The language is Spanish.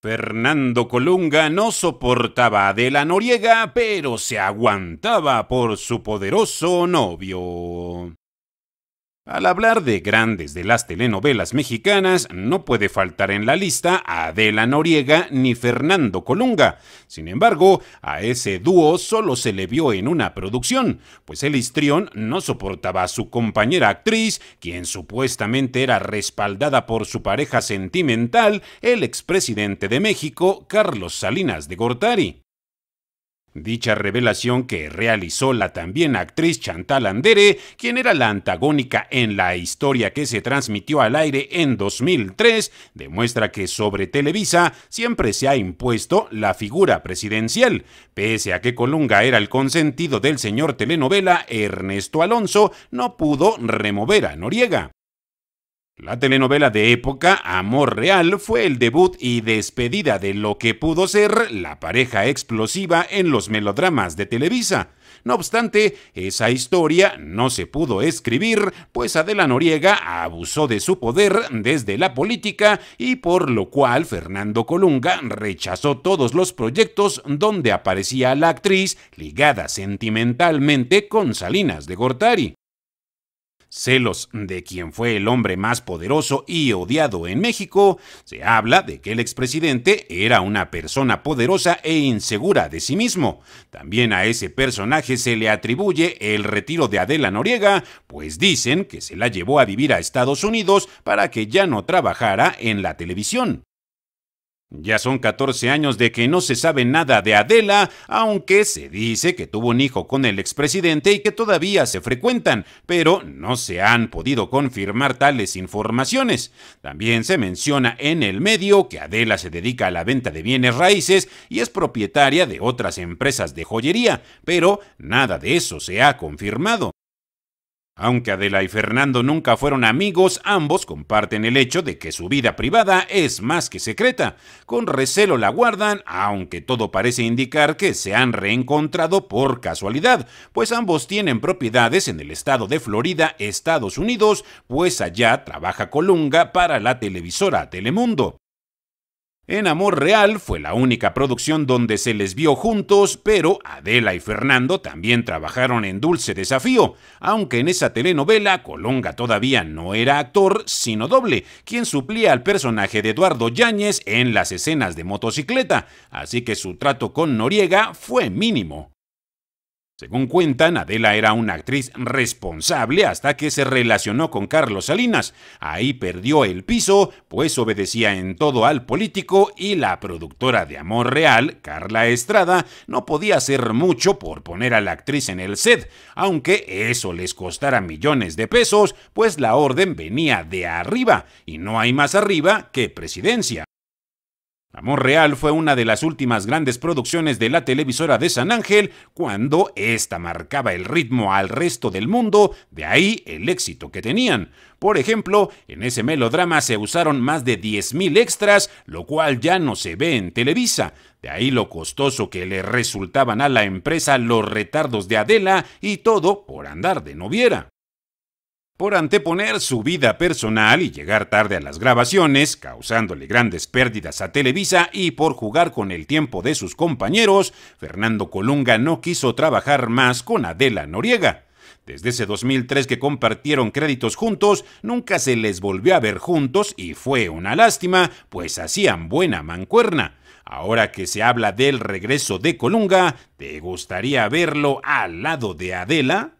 Fernando Colunga no soportaba de la Noriega, pero se aguantaba por su poderoso novio. Al hablar de grandes de las telenovelas mexicanas, no puede faltar en la lista a Adela Noriega ni Fernando Colunga. Sin embargo, a ese dúo solo se le vio en una producción, pues el histrión no soportaba a su compañera actriz, quien supuestamente era respaldada por su pareja sentimental, el expresidente de México, Carlos Salinas de Gortari. Dicha revelación que realizó la también actriz Chantal Andere, quien era la antagónica en la historia que se transmitió al aire en 2003, demuestra que sobre Televisa siempre se ha impuesto la figura presidencial. Pese a que Colunga era el consentido del señor telenovela, Ernesto Alonso no pudo remover a Noriega. La telenovela de época Amor Real fue el debut y despedida de lo que pudo ser la pareja explosiva en los melodramas de Televisa. No obstante, esa historia no se pudo escribir, pues Adela Noriega abusó de su poder desde la política y por lo cual Fernando Colunga rechazó todos los proyectos donde aparecía la actriz ligada sentimentalmente con Salinas de Gortari celos de quien fue el hombre más poderoso y odiado en México, se habla de que el expresidente era una persona poderosa e insegura de sí mismo. También a ese personaje se le atribuye el retiro de Adela Noriega, pues dicen que se la llevó a vivir a Estados Unidos para que ya no trabajara en la televisión. Ya son 14 años de que no se sabe nada de Adela, aunque se dice que tuvo un hijo con el expresidente y que todavía se frecuentan, pero no se han podido confirmar tales informaciones. También se menciona en el medio que Adela se dedica a la venta de bienes raíces y es propietaria de otras empresas de joyería, pero nada de eso se ha confirmado. Aunque Adela y Fernando nunca fueron amigos, ambos comparten el hecho de que su vida privada es más que secreta. Con recelo la guardan, aunque todo parece indicar que se han reencontrado por casualidad, pues ambos tienen propiedades en el estado de Florida, Estados Unidos, pues allá trabaja Colunga para la televisora Telemundo. En Amor Real fue la única producción donde se les vio juntos, pero Adela y Fernando también trabajaron en Dulce Desafío, aunque en esa telenovela Colonga todavía no era actor, sino doble, quien suplía al personaje de Eduardo Yáñez en las escenas de motocicleta, así que su trato con Noriega fue mínimo. Según cuentan, Adela era una actriz responsable hasta que se relacionó con Carlos Salinas. Ahí perdió el piso, pues obedecía en todo al político y la productora de Amor Real, Carla Estrada, no podía hacer mucho por poner a la actriz en el set, aunque eso les costara millones de pesos, pues la orden venía de arriba, y no hay más arriba que presidencia. Amor Real fue una de las últimas grandes producciones de la televisora de San Ángel cuando esta marcaba el ritmo al resto del mundo, de ahí el éxito que tenían. Por ejemplo, en ese melodrama se usaron más de 10.000 extras, lo cual ya no se ve en Televisa. De ahí lo costoso que le resultaban a la empresa los retardos de Adela y todo por andar de noviera por anteponer su vida personal y llegar tarde a las grabaciones, causándole grandes pérdidas a Televisa y por jugar con el tiempo de sus compañeros, Fernando Colunga no quiso trabajar más con Adela Noriega. Desde ese 2003 que compartieron créditos juntos, nunca se les volvió a ver juntos y fue una lástima, pues hacían buena mancuerna. Ahora que se habla del regreso de Colunga, ¿te gustaría verlo al lado de Adela?